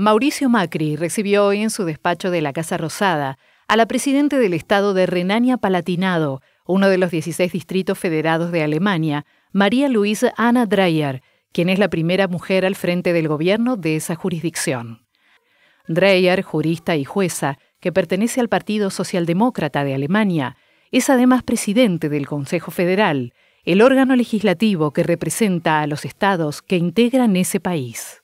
Mauricio Macri recibió hoy en su despacho de la Casa Rosada a la presidenta del Estado de Renania-Palatinado, uno de los 16 distritos federados de Alemania, María Luisa Anna Dreyer, quien es la primera mujer al frente del gobierno de esa jurisdicción. Dreyer, jurista y jueza, que pertenece al Partido Socialdemócrata de Alemania, es además presidente del Consejo Federal, el órgano legislativo que representa a los estados que integran ese país.